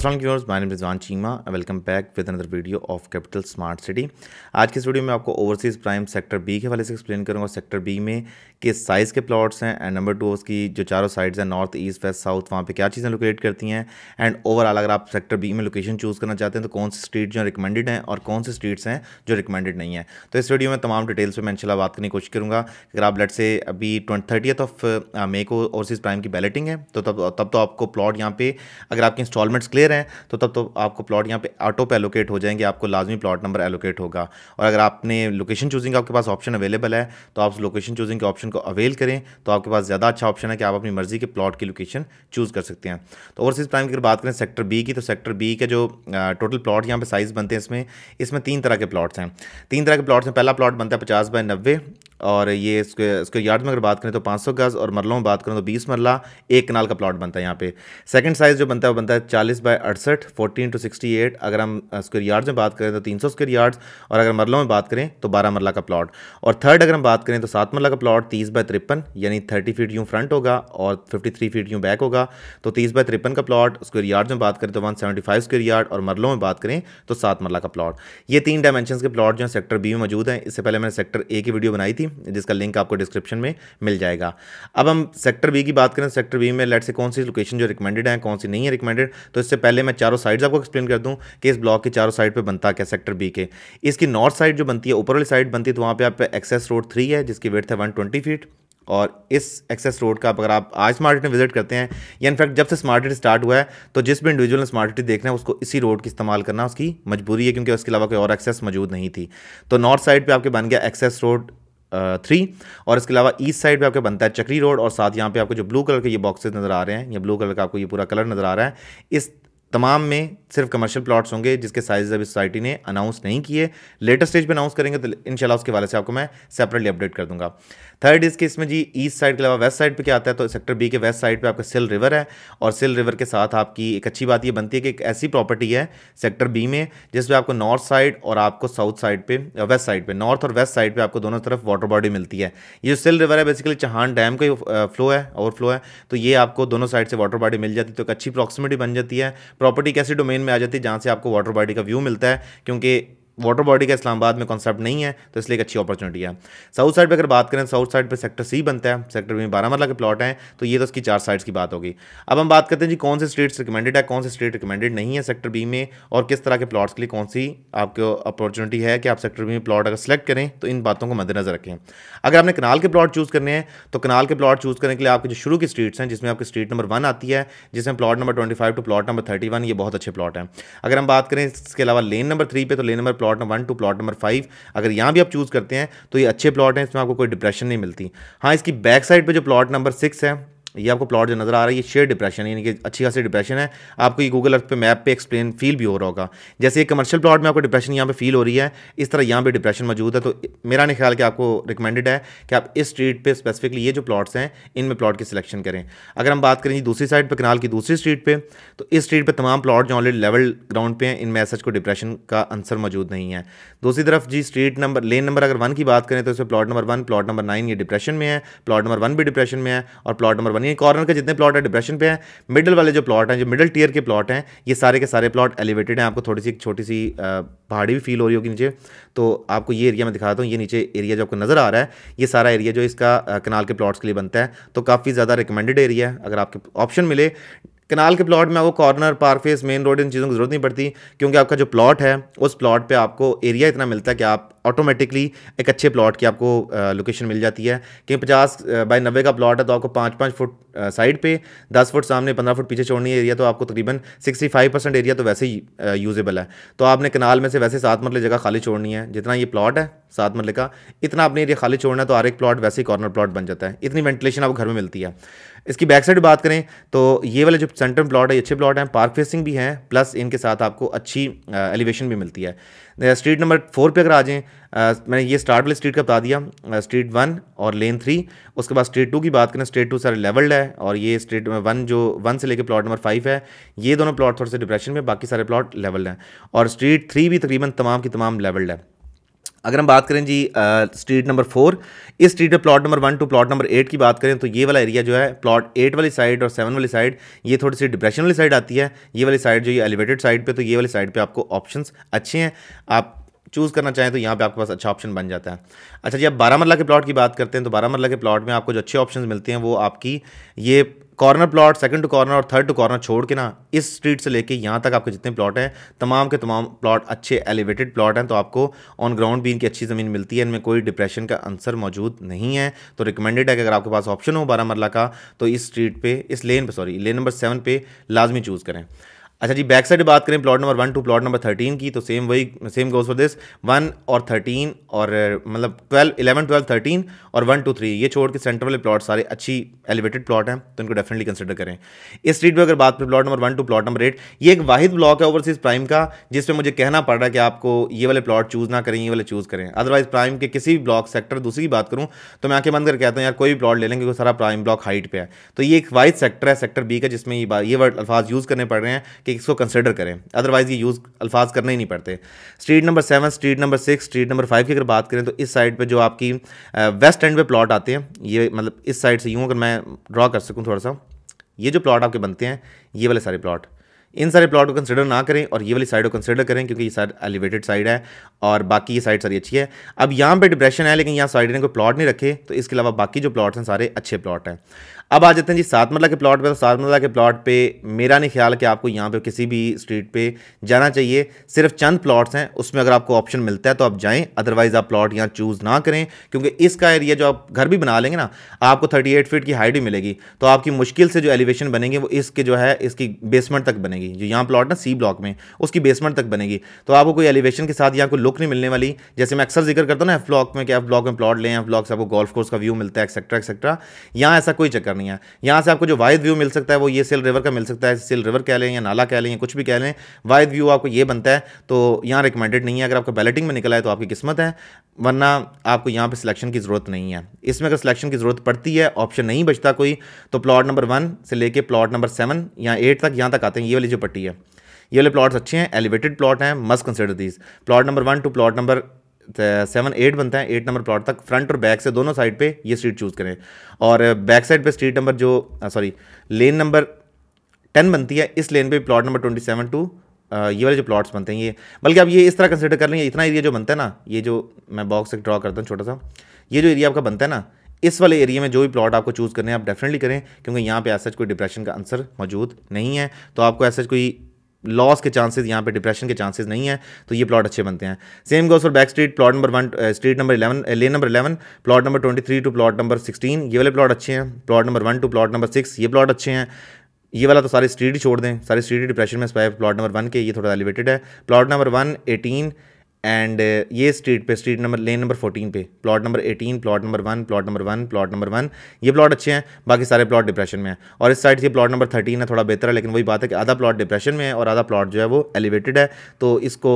असल viewers Rizwan Cheema welcome back with another video of Capital smart City आज के इस वीडियो में आपको ओवरसीज़ प्राइम सेक्टर बी के हवाले से एक्सप्लेन करूँगा सेक्टर बी में किस साइज़ के प्लॉट्स हैं एंड नंबर टू उसकी जो चारों साइड्स हैं नॉर्थ ईस्ट वेस्ट साउथ वहाँ पे क्या चीज़ें लोकेट करती हैं एंड ओवरऑल अगर आप सेक्टर बी में लोकेशन चूज़ करना चाहते हैं तो कौन सी स्ट्रीट जो रिकमेंडेड हैं और कौन सी स्ट्रीट्स हैं जो रिकमेंडेड नहीं है तो इस वीडियो में तमाम डिटेल्स पर मैं इनशाला बात करने की कोशिश करूँगा अगर आप लट से अभी ट्वेंटी थर्टियथ ऑफ मे को ओवरसीज़ प्राइम की बैलेटिंग है तो तब तब तो आपको प्लॉट यहाँ पे अगर आपकी इंस्टॉलमेंट्स क्लियर रहे हैं तो तब तो आपको प्लॉट यहाँ पे ऑटो पे एलोकेट हो जाएंगे आपको लाजमी प्लॉट नंबर एलोकेट होगा और अगर आपने लोकेशन चूजिंग आपके पास ऑप्शन अवेलेबल है तो आप लोकेशन चूजिंग के ऑप्शन को अवेल करें तो आपके पास ज़्यादा अच्छा ऑप्शन है कि आप अपनी मर्ज़ी के प्लॉट की लोकेशन चूज़ कर सकते हैं तो ओवरसीज़ प्राइम की अगर बात करें सेक्टर बी की तो सेक्टर बी के जो टोटल प्लॉट यहाँ पर साइज़ बनते हैं इसमें इसमें तीन तरह के प्लॉट्स हैं तीन तरह के प्लॉट्स हैं पहला प्लॉट बनता है पचास बाय नब्बे और ये इसके यार्ड में अगर बात करें तो 500 गज़ और मरलों में बात करें तो 20 मरला एक कनाल का प्लाट बनता है यहाँ पे सेकंड साइज़ जो बनता है वो बनता है 40 बाय अड़सठ फोर्टीन टू सिक्सटी एट अगर हम स्क्वायर यार्ड में बात करें तो 300 स्क्वेयर यार्ड्स और अगर मरलों में बात करें तो बारह मरला का प्लाट और थर्ड अगर हम बात करें तो सात मरला का प्लाट तीस बाय तिरपन यानी थर्टी फीट यूँ फ्रंट होगा और फिफ्टी फीट यूँ बैक होगा तो तीस बाय तिरपन का प्लाट स्क्वेयर यार्ड में बात करें तो वन स्क्वायर यार्ड और मरलों में बात करें तो सात मरला का प्लाट ये तीन डायमेंशन के प्लाट जो है सेक्टर बी में मौजूद हैं इससे पहले मैंने सेक्टर ए की वीडियो बनाई थी जिसका लिंक आपको डिस्क्रिप्शन में मिल जाएगा अब हम सेक्टर बी की बात करें सेक्टर बी में लेट से कौन सी लोकेशन जो रिकमेंडेड है कौन सी नहीं है रिकमेंडेड तो इससे पहले मैं चारों साइड्स आपको एक्सप्लेन कर दूँ कि इस ब्लॉक के चारों साइड पर बनता क्या सेक्टर बी के इसकी नॉर्थ साइड जो बनती है ऊपर वाली साइड बनती है तो वहाँ पर आप एक्सेस रोड थ्री है जिसकी वेट है वन फीट और इस एक्सेस रोड का अगर आप आज स्मार्ट में विजिट करते हैं या इनफैक्ट जब से स्मार्ट सिटी स्टार्ट हुआ है तो जिस भी इंडिविजुअल ने स्मार्ट सिटी देखना है उसको इसी रोड की इस्तेमाल करना उसकी मजबूरी है क्योंकि उसके अलावा कोई और एक्सेस मौजूद नहीं थी तो नॉर्थ साइड पे आपके बन गया एक्सेस रोड थ्री और इसके अलावा ईस्ट साइड पे आपका बनता है चक्री रोड और साथ यहाँ पे आपको जो ब्लू कलर के ये बॉक्सेस नज़र आ रहे हैं या ब्लू कलर का आपको ये पूरा कलर नज़र आ रहा है इस तमाम में सिर्फ कमर्शियल प्लॉट्स होंगे जिसके साइज अभी सोसाइटी ने अनाउंस नहीं किए लेटेस्ट स्टेज पे अनाउंस करेंगे तो इन उसके वाले से आपको मैं सेपरेटली अपडेट कर दूंगा थर्ड इसके इसमें जी ईस्ट साइड के अलावा वेस्ट साइड पे क्या आता है तो सेक्टर बी के वेस्ट साइड पे आपका सिल रिवर है और सिल रिवर के साथ आपकी एक अच्छी बात ये बनती है कि एक ऐसी प्रॉपर्टी है सेक्टर बी में जिसमें आपको नॉर्थ साइड और आपको साउथ साइड पे वेस्ट साइड पे नॉर्थ और वेस्ट साइड पे आपको दोनों तरफ वाटर बॉडी मिलती है ये जो सिल रिवर है बेसिकली चहान डैम का फ्लो है ओवरफ्लो है तो ये आपको दोनों साइड से वाटर बॉडी मिल जाती है तो एक अच्छी प्रॉक्सिमिटी बन जाती है प्रॉपर्टी कैसी डोमेन में आ जाती है जहाँ से आपको वाटर बॉडी का व्यू मिलता है क्योंकि वाटर बॉडी का इस्लामाबाद में कॉन्सेप्ट नहीं है तो इसलिए एक अच्छी अपॉर्चुनिटी है साउथ साइड पर अगर बात करें साउथ साइड पर सेक्टर सी बनता है सेक्टर में बारह मरला के प्लॉट हैं तो ये तो उसकी चार साइड्स की बात होगी अब हम बात करते हैं जी कौन से स्ट्रीट्स रिकमेंडेड है कौन से स्ट्रीट रिकमेंडेड नहीं है सेक्टर बी में और किस तरह के प्लॉट्स के लिए कौन सी आपको अपॉर्चुनिटी है कि आप सेक्टर बी में प्लॉट अगर सेलेक्ट करें तो इन बातों को मद्देनजर रखें अगर आपने कनाल के प्लॉट चूज़ करने हैं तो कनाल के प्लॉट चूज़ करने के लिए आपके जो शुरू की स्ट्रीट्स हैं जिसमें आपकी स्ट्रीट नंबर वन आती है जिसमें plot number twenty two plot number thirty ये बहुत अच्छे प्लॉट हैं अगर हम बात करें इसके अलावा लेन नंबर थ्री पे तो lane number plot number one two plot number five अगर यहाँ भी आप चूज़ करते हैं तो ये अच्छे प्लॉट हैं इसमें आपको कोई डिप्रेशन नहीं मिलती हाँ इसकी बैक साइड पर जो प्लॉट नंबर सिक्स है ये आपको प्लॉट जो नज़र आ रहा है ये शेयर डिप्रेशन यानी कि अच्छी खासी डिप्रेशन है आपको ये गूगल अर्थ पे मैप पे एक्सप्लेन फील भी हो रहा होगा जैसे एक कमर्शियल प्लॉट में आपको डिप्रेशन यहाँ पे फील हो रही है इस तरह यहाँ पे डिप्रेशन मौजूद है तो मेरा नहीं ख्याल कि आपको रिकमेंडेड है कि आप इस स्ट्रीट पर स्पेसिफिकली ये जो प्लाट्स हैं इनमें प्लाट की सिलेक्शन करें अगर हम बात करें दूसरी साइड पर कनाल की दूसरी स्ट्रीट पर तो इस स्ट्रीट पर तमाम प्लाट जो ऑलरेडी लेवल ग्राउंड पर हैं इनमें एसच को डिप्रेशन का आंसर मौजूद नहीं है दूसरी तरफ G street number lane number अगर वन की बात करें तो इसमें plot number one plot number nine ये डिप्रेशन में है प्लाट नंबर वन भी डिप्रेशन में है और प्लाट नंबर वन ये कॉर्नर के जितने प्लॉट है डिप्रेशन पे हैं मिडिल वाले जो प्लॉट हैं जो मिडिल टीयर के प्लॉट हैं ये सारे के सारे प्लॉट एलिवेटेड हैं आपको थोड़ी सी छोटी सी पहाड़ी भी फील हो रही होगी नीचे तो आपको ये एरिया मैं दिखाता हूँ ये नीचे एरिया जो आपको नज़र आ रहा है ये सारा एरिया जो इसका कनाल के प्लॉट्स के लिए बनता है तो काफ़ी ज़्यादा रिकमेंडेड एरिया है अगर आपके ऑप्शन मिले कनाल के प्लॉट में आपको corner park face main road इन चीज़ों की जरूरत नहीं पड़ती क्योंकि आपका जो प्लॉट है उस प्लॉट पे आपको एरिया इतना मिलता है कि आप ऑटोमेटिकली एक अच्छे प्लॉट की आपको लोकेशन मिल जाती है कि पचास बाई नब्बे का प्लॉट है तो आपको पाँच पाँच फुट साइड पे दस फुट सामने पंद्रह फुट पीछे छोड़नी एरिया तो आपको तकरीबन सिक्सटी फाइव परसेंट एरिया तो वैसे ही यूजेबल है तो आपने कनाल में से वैसे सात मरले जगह खाली छोड़नी है जितना ये प्लॉट है सात मरले का इतना आपने एरिया खाली छोड़ना है तो हर एक प्लॉट वैसे ही कॉर्नर प्लॉट बन जाता है इतनी वेंटिलेशन आपको घर में मिलती है इसकी बैक साइड बात करें तो ये वाले जो सेंटर प्लॉट है ये अच्छे प्लॉट हैं पार्क फेसिंग भी हैं प्लस इनके साथ आपको अच्छी एलिवेशन भी मिलती है स्ट्रीट नंबर फोर पे अगर आ जाएँ uh, मैंने ये स्टार्ट वाली स्ट्रीट का बता दिया स्ट्रीट uh, वन और लेन थ्री उसके बाद स्ट्रीट टू की बात करें स्ट्रीट टू सारे लेवल्ड है और ये स्ट्रीट वन जो वन से लेकर प्लॉट नंबर फाइव है ये दोनों प्लॉट थोड़े से डिप्रेशन में बाकी सारे प्लॉट लेवल्ड हैं और स्ट्रीट थ्री भी तकरीबन तमाम की तमाम लेवल्ड है अगर हम बात करें जी स्ट्रीट नंबर फोर इस स्ट्रीट पर plot number one two plot number eight की बात करें तो ये वाला एरिया जो है प्लॉट एट वाली साइड और सेवन वाली साइड ये थोड़ी सी डिप्रेशन वाली साइड आती है ये वाली साइड जो ये एलिवेटेड साइड पे तो ये वाली साइड पे आपको ऑप्शंस अच्छे हैं आप चूज़ करना चाहें तो यहाँ पे आपके पास अच्छा ऑप्शन बन जाता है अच्छा जी आप बारह मरला के प्लॉट की बात करते हैं तो बारह मरला के प्लॉट में आपको जो अच्छे ऑप्शन मिलते हैं वो आपकी ये corner plot second to corner और थर्ड टू कॉर्नर छोड़ के ना इस स्ट्रीट से लेके यहाँ तक आपके जितने प्लॉट हैं तमाम के तमाम प्लॉट अच्छे एलिवेटेड प्लॉट हैं तो आपको ऑन ग्राउंड भी इनकी अच्छी ज़मीन मिलती है इनमें कोई डिप्रेशन का आंसर मौजूद नहीं है तो रिकमेंडेड है कि अगर आपके पास ऑप्शन हो बारह मरला का तो इस स्ट्रीट पर इस लेन पर सॉरी लेन नंबर सेवन पर लाजमी चूज़ करें अच्छा जी बैक साइड बात करें plot number one two plot number thirteen की तो सेम वही same goes for this one और थर्टीन और मतलब ट्वेल्व इलेवन ट्वेल्व थर्टीन और वन टू थ्री ये छोड़ के सेंटर वाले प्लॉट सारे अच्छी एलिवेटेड प्लॉट हैं तो इनको डेफिनेटली कंसिडर करें इस स्ट्रीट पर अगर बात करें plot number one two plot number eight ये एक वाहिद ब्लॉक है ओवरसीज प्राइम का जिसमें मुझे कहना पड़ रहा है कि आपको ये वाले प्लॉट चूज़ ना करें ये वाले चूज़ करें अदरवाइज प्राइम के किसी भी ब्लॉक सेक्टर दूसरी की बात करूँ तो मैं आंखें बंद कर कहता हूँ यार कोई भी प्लॉट ले लेंगे क्योंकि सारा प्राइम ब्लॉक हाइट पर है तो ये एक वाहिद सेक्टर है सेक्टर बी का जिसमें ये वर्ड अल्फाज यूज़ करने पड़ रहे हैं कि इसको कंसिडर करें अदरवाइज़ ये यूज़ अल्फाज करने ही नहीं पड़ते street number seven street number six street number five की अगर बात करें तो इस साइड पर जो आपकी वेस्ट एंड पे प्लॉट आते हैं ये मतलब इस साइड से यूँ अगर मैं ड्रा कर सकूँ थोड़ा सा ये जो प्लॉट आपके बनते हैं ये वाले सारे प्लॉट इन सारे प्लॉट को कंसिडर ना करें और ये वाली साइड को कंसिडर करें क्योंकि ये साइड एलिवेटेड साइड है और बाकी ये साइड सारी अच्छी है अब यहाँ पे डिप्रेशन है लेकिन यहाँ साइड ने कोई प्लॉट नहीं रखे तो इसके अलावा बाकी जो प्लॉट्स हैं सारे अच्छे प्लॉट हैं अब आ जाते हैं जी सात मरला के प्लॉट पे तो सात मरला के प्लॉट पे मेरा नहीं ख्याल कि आपको यहाँ पे किसी भी स्ट्रीट पे जाना चाहिए सिर्फ चंद प्लॉट्स हैं उसमें अगर आपको ऑप्शन मिलता है तो आप जाएं अदरवाइज़ आप प्लॉट यहाँ चूज़ ना करें क्योंकि इसका एरिया जो आप घर भी बना लेंगे ना आपको थर्टी एट फीट की हाइट भी मिलेगी तो आपकी मुश्किल से जो एलिवेशन बनेंगे वो इसके जो है इसकी बेसमेंट तक बनेगी जो यहाँ प्लॉट ना सी ब्लॉक में उसकी बेसमेंट तक बनेगी तो आपको कोई एलिवेशन के साथ यहाँ को लुक नहीं मिलने वाली जैसे मैं अक्सर जिक्र करता हूँ ना एफ ब्लॉक में कि एफ ब्लॉक में प्लॉट लें एफ ब्लॉक से आपको गोल्फ कोर्स का व्यू मिलता है एक्सेट्रा एक्सेट्रा यहाँ ऐसा कोई चक्कर करनी है यहाँ से आपको जो वाइड व्यू मिल सकता है वो ये सेल रिवर का मिल सकता है सेल रिवर कह लें या नाला कह लें या कुछ भी कह लें वाइड व्यू आपको ये बनता है तो यहाँ रिकमेंडेड नहीं है अगर आपका बैलेटिंग में निकला है तो आपकी किस्मत है वरना आपको यहाँ पर सिलेक्शन की ज़रूरत नहीं है इसमें अगर सिलेक्शन की ज़रूरत पड़ती है ऑप्शन नहीं बचता कोई तो प्लाट नंबर वन से लेकर प्लाट नंबर सेवन या एट तक यहाँ तक आते हैं ये वाली जो पट्टी है ये वाले प्लॉट्स अच्छे हैं एलिवेटेड प्लॉट हैं must consider these plot number one two plot number seven eight बनता है एट नंबर प्लॉट तक फ्रंट और बैक से दोनों साइड पे ये स्ट्रीट चूज़ करें और बैक uh, साइड पे स्ट्रीट नंबर जो सॉरी लेन नंबर टेन बनती है इस लेन पे plot number twenty seven two ये वाले जो प्लॉट्स बनते हैं ये बल्कि आप ये इस तरह कंसिडर कर लेंगे इतना एरिया जो बनता है ना ये जो मैं बॉक्स एक ड्रॉ करता हूँ छोटा सा ये जो एरिया आपका बनता है ना इस वाले एरिया में जो भी प्लॉट आपको चूज़ करने हैं आप डेफिनेटली करें क्योंकि यहाँ पे ऐसा कोई डिप्रेशन का आंसर मौजूद नहीं है तो आपको ऐसा कोई लॉस के चांसेस यहाँ पे डिप्रेशन के चांसेस नहीं है तो ये प्लॉट अच्छे बनते हैं same goes for back street plot number one street number eleven lane number eleven plot number twenty three two plot number sixteen ये वाले प्लॉट अच्छे हैं plot number one two plot number six ये plot अच्छे हैं ये वाला तो सारे स्ट्रीट ही छोड़ दें सारे स्ट्रीट डिप्रेशन में स्पाइव प्लॉट नंबर वन के ये थोड़ा एलिवेटेड है plot number one eighteen and uh, ये स्ट्रीट पे street number lane number fourteen पे plot number eighteen plot number one plot number one plot number one ये प्लॉट अच्छे हैं बाकी सारे प्लॉट डिप्रेशन में हैं और इस साइड से प्लॉट नंबर थर्टीन है थोड़ा बेहतर है लेकिन वही बात है कि आधा प्लॉट डिप्रेशन में है और आधा प्लॉट जो है वो एलिवेटेड है तो इसको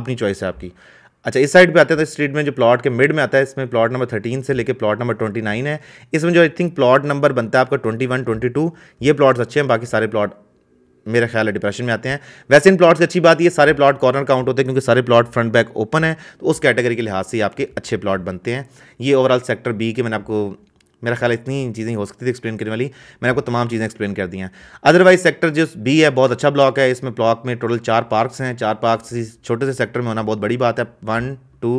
अपनी चॉइस है आपकी अच्छा इस साइड पे आते हैं तो स्ट्रीट में जो प्लॉट के मिड में आता है इसमें प्लॉट नंबर थर्टीन से लेके प्लॉट नंबर ट्वेंटी नाइन है इसमें जो आई थिंक प्लॉट नंबर बनता है आपका ट्वेंटी वन ट्वेंटी टू ये प्लॉट्स अच्छे हैं बाकी सारे प्लॉट मेरा ख्याल है डिप्रेशन में आते हैं वैसे इन प्लॉट्स की अच्छी बात ये सारे प्लॉट कॉर्नर काउंट होते हैं क्योंकि सारे प्लॉट फ्रंट बैक ओपन है तो उस कैटेगरी के लिहाज से आपके अच्छे प्लॉट बनते हैं ये ओवरऑल सेक्टर बी के मैंने आपको मेरा ख्याल इतनी चीज़ें हो सकती थी एक्सप्लेन करने वाली मैंने आपको तमाम चीज़ें एक्सप्लेन कर दी हैं अदरवाइज सेक्टर जो बी है बहुत अच्छा ब्लॉक है इसमें ब्लॉक में टोटल चार पार्क्स हैं चार पार्क्स छोटे से सेक्टर में होना बहुत बड़ी बात है one two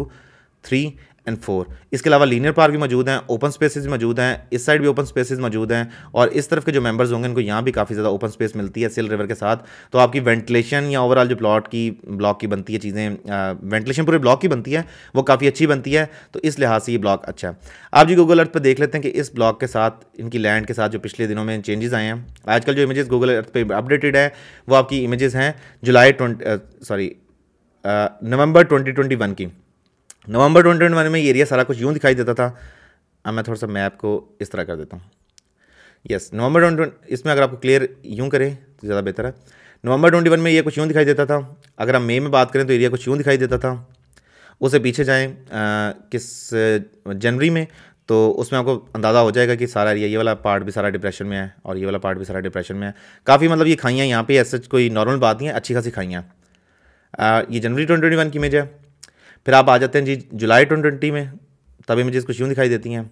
three and four इसके अलावा लीनियर पार्क भी मौजूद हैं ओपन स्पेसेस मौजूद हैं इस साइड भी ओपन स्पेसेस मौजूद हैं और इस तरफ के जो मेंबर्स होंगे इनको यहाँ भी काफ़ी ज़्यादा ओपन स्पेस मिलती है सिल रिवर के साथ तो आपकी वेंटिलेशन या ओवरऑल जो प्लॉट की ब्लॉक की बनती है चीज़ें वेंटिलेशन पूरे ब्लॉक की बनती है वो काफ़ी अच्छी बनती है तो इस लिहाज से ये ब्लॉक अच्छा है आप जी गूगल अर्थ पर देख लेते हैं कि इस ब्लॉक के साथ इनकी लैंड के साथ जो पिछले दिनों में चेंजेस आए हैं आजकल जो इमेजेस गूगल अर्थ पर अपडेटेड है वो आपकी इमेजेस हैं July twenty sorry November one की नवंबर ट्वेंटी ट्वेंटी में ये एरिया सारा कुछ यूँ दिखाई देता था अब मैं थोड़ा सा मैप को इस तरह कर देता हूँ यस नवंबर ट्वेंटी इसमें अगर आपको क्लियर यूँ करें तो ज़्यादा बेहतर है नवंबर ट्वेंटी वन में ये कुछ यूँ दिखाई देता था अगर हम मई में बात करें तो एरिया कुछ यूँ दिखाई देता था उससे पीछे जाएँ किस जनवरी में तो उसमें आपको अंदाज़ा हो जाएगा कि सारा एरिया ये वाला पार्ट भी सारा डिप्रेशन में है और ये वाला पार्ट भी सारा डिप्रेशन में है काफ़ी मतलब ये खाइयाँ यहाँ पे ऐसे कोई नॉर्मल बात नहीं है अच्छी खासी खाइयाँ ये जनवरी ट्वेंटी ट्वेंटी वन की इमेज है फिर आप आ जाते हैं जी जुलाई ट्वेंटी में तब इमेजेस कुछ यूँ दिखाई देती हैं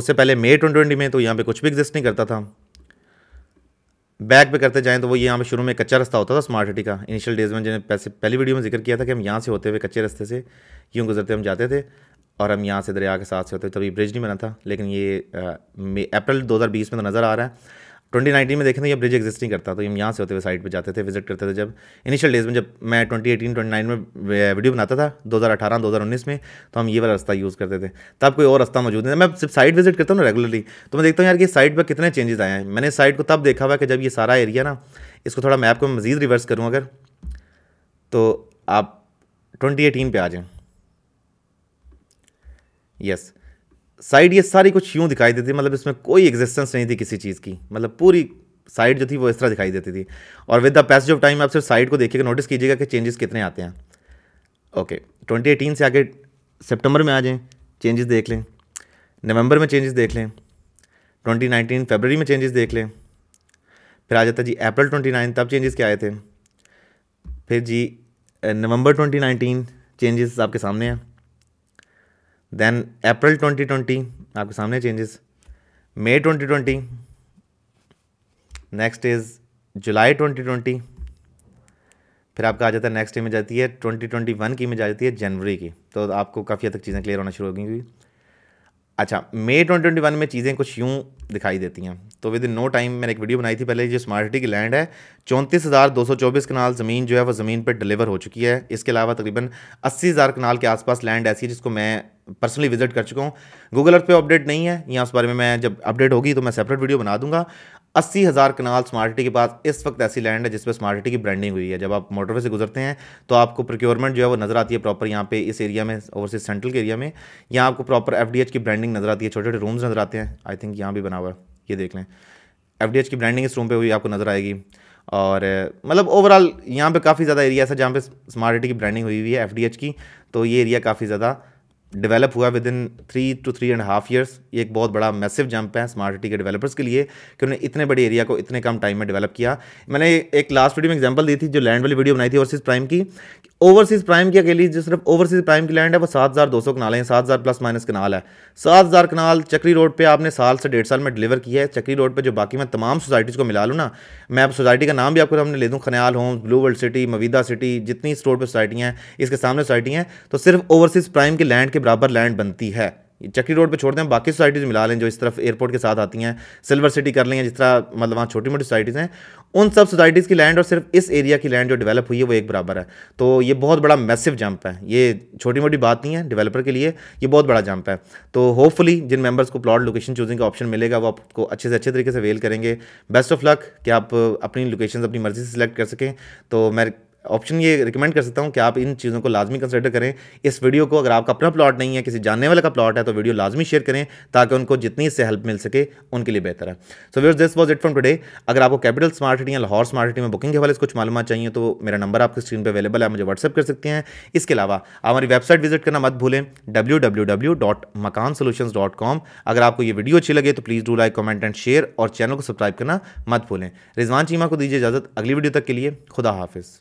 उससे पहले मई ट्वेंटी में तो यहाँ पर कुछ भी एग्जिस्ट नहीं करता था बैक पे करते जाएं तो वो यहाँ पे शुरू में कच्चा रास्ता होता था स्मार्ट सिटी का इनिशियल डेज़ में जिन्हें पैसे पहली वीडियो में जिक्र किया था कि हम यहाँ से होते हुए कच्चे रास्ते से यूँ गुजरते हम जाते थे और हम यहाँ से दरिया के साथ से होते तभी ब्रिज नहीं बना था लेकिन ये अप्रैल 2020 में तो नज़र आ रहा है नाइनटीन में देखें तो ये ब्रिज एक्जिस्टिंग करता तो हम यहाँ से होते हुए साइड पर जाते थे विजिट करते थे जब इनिशियल डेज में जब मैं ट्वेंटी नाइन में वीडियो बनाता था हज़ार उन्नीस में तो हम ये वाला रास्ता यूज़ करते थे तब कोई और रास्ता मौजूद नहीं मैं सिर्फ साइट विजिट करता हूँ ना रेगुलरली तो मैं देखता हूँ यार कि साइट पर कितने चेंजेस आए हैं मैंने साइट को तब देखा हुआ कि जब ये सारा एरिया ना इसको थोड़ा मैप को मजीद रिवर्स करूँ अगर तो आप ट्वेंटी एटीन पे आ जाएँ यस साइड ये सारी कुछ यूँ दिखाई देती मतलब इसमें कोई एग्जिस्टेंस नहीं थी किसी चीज़ की मतलब पूरी साइड जो थी वो इस तरह दिखाई देती थी और with the passage of time आप सिर्फ साइड को देखिएगा नोटिस कीजिएगा कि चेंजेस कितने आते हैं ओके ट्वेंटी एटीन से आके सितंबर में आ जाएँ चेंजेस देख लें नवंबर में चेंजेस देख लें ट्वेंटी नाइनटीन फेबररी में चेंजेस देख लें फिर आ जाता जी अप्रैल ट्वेंटी नाइन तब चेंजेस क्या आए थे फिर जी नवंबर ट्वेंटी नाइनटीन चेंजेस आपके सामने हैं देन अप्रैल 2020 आपके सामने changes May 2020 next is July 2020 फिर आपका आ जाता है नेक्स्ट इमेज आती है 2021 की इमेज आ जाती है जनवरी की तो आपको काफ़ी हद तक चीज़ें क्लियर होना शुरू हो गई अच्छा मई 2021 में चीज़ें कुछ यूँ दिखाई देती हैं तो विद इन नो टाइम मैंने एक वीडियो बनाई थी पहले जो स्मार्ट सिटी की लैंड है चौंतीस हज़ार दो सौ चौबीस कनाल ज़मीन जो है वो ज़मीन पर डिलीवर हो चुकी है इसके अलावा तकरीबन अस्सी हज़ार कनाल के आसपास लैंड ऐसी है जिसको मैं पर्सनली विजिट कर चुका हूँ गूगल अर्थ पे अपडेट नहीं है यहाँ उस बारे में मैं जब अपडेट होगी तो मैं सेपरेट वीडियो बना दूंगा अस्सी हज़ार कनाल स्मार्ट सिटी के पास इस वक्त ऐसी लैंड है जिस पर स्मार्ट सिटी की ब्रांडिंग हुई है जब आप मोटरवे से गुजरते हैं तो आपको प्रोक्योरमेंट जो है वो नज़र आती है प्रॉपर यहाँ पे इस एरिया में ओवरसीज सेंट्रल के एरिया में यहाँ आपको प्रॉपर एफ की ब्रांडिंग नज़र आती है छोटे छोटे रूम्स नज़र आते हैं आई थिंक यहाँ भी बना हुआ है ये देख लें एफ की ब्रांडिंग इस रूम पर हुई आपको नज़र आएगी और मतलब ओवरऑल यहाँ पे काफ़ी ज़्यादा एरिया है जहाँ पे स्मार्ट सिटी की ब्रांडिंग हुई हुई है एफ की तो ये एरिया काफ़ी ज़्यादा डेवलप हुआ within three two three and half years ये एक बहुत बड़ा मैसिव जंप है स्मार्ट सिटी के डेवलपर्स के लिए कि उन्होंने इतने बड़े एरिया को इतने कम टाइम में डेवलप किया मैंने एक लास्ट वीडियो में एग्जांपल दी थी जो लैंड वाली वीडियो बनाई थी ओवरसीज़ प्राइम की ओवरसीज़ प्राइम की अकेली जो सिर्फ ओवरसीज़ प्राइम की लैंड है वो सात हज़ार दो सौ कनाल है सात हज़ार प्लस माइनस कनाल है सात हज़ार कनाल चक्री रोड पर आपने साल से डेढ़ साल में डिलीवर किया है चक्री रोड पर जो बाकी मैं तमाम सोसाइटीज़ को मिला लूँ ना मैं आप सोसाइटी का नाम भी आपको हमने ले दूँ खनयाल होम ब्लू वर्ल्ड सिटी मवीदा सिटी जितनी स्टोर पर सोसाइटियाँ हैं इसके सामने सोसाइटी हैं तो सिर्फ ओवरसीज़ प्राइम की लैंड के बराबर लैंड बनती है चक्री रोड पे छोड़ दें बाकी सोसाइटीज़ मिला लें जो इस तरफ एयरपोर्ट के साथ आती हैं सिल्वर सिटी कर लें जिस तरह मतलब वहाँ छोटी मोटी सोसाइटीज़ हैं उन सब सोसाइटीज़ की लैंड और सिर्फ इस एरिया की लैंड जो डेवलप हुई है वो एक बराबर है तो ये बहुत बड़ा मैसिव जंप है ये छोटी मोटी बात नहीं है डेवलपर के लिए ये बहुत बड़ा जंप है तो होपफुली जिन मेंबर्स को प्लॉट लोकेशन चूजिंग का ऑप्शन मिलेगा वो आपको अच्छे से अच्छे तरीके से वेल करेंगे बेस्ट ऑफ लक कि आप अपनी लोकेशन अपनी मर्जी से सिलेक्ट कर सकें तो मैं ऑप्शन ये रिकमेंड कर सकता हूँ कि आप इन चीज़ों को लाजमी कंसिडर करें इस वीडियो को अगर आपका अपना प्लॉट नहीं है किसी जानने वाले का प्लॉट है तो वीडियो लाजमी शेयर करें ताकि उनको जितनी इससे हेल्प मिल सके उनके लिए बेहतर है सो व्यर्स this was it from today अगर आपको कैपिटल स्मार्ट सिटी या लाहौर स्मार्ट सिटी में बुकिंग के हवाले से कुछ मालूम चाहिए तो मेरा नंबर आपकी स्क्रीन पर अवेलेबल है मुझे व्हाट्सअप कर सकते हैं इसके अलावा हमारी वेबसाइट विजिट करना मत भूलें W W W dot Makaan dot com अगर आपको ये वीडियो अच्छी लगे तो please do like comment and share और चैनल को सब्सक्राइब करना मत भूलें रिजवान चीमा को दीजिए इजाज़त अगली वीडियो तक के लिए खुदा हाफिज़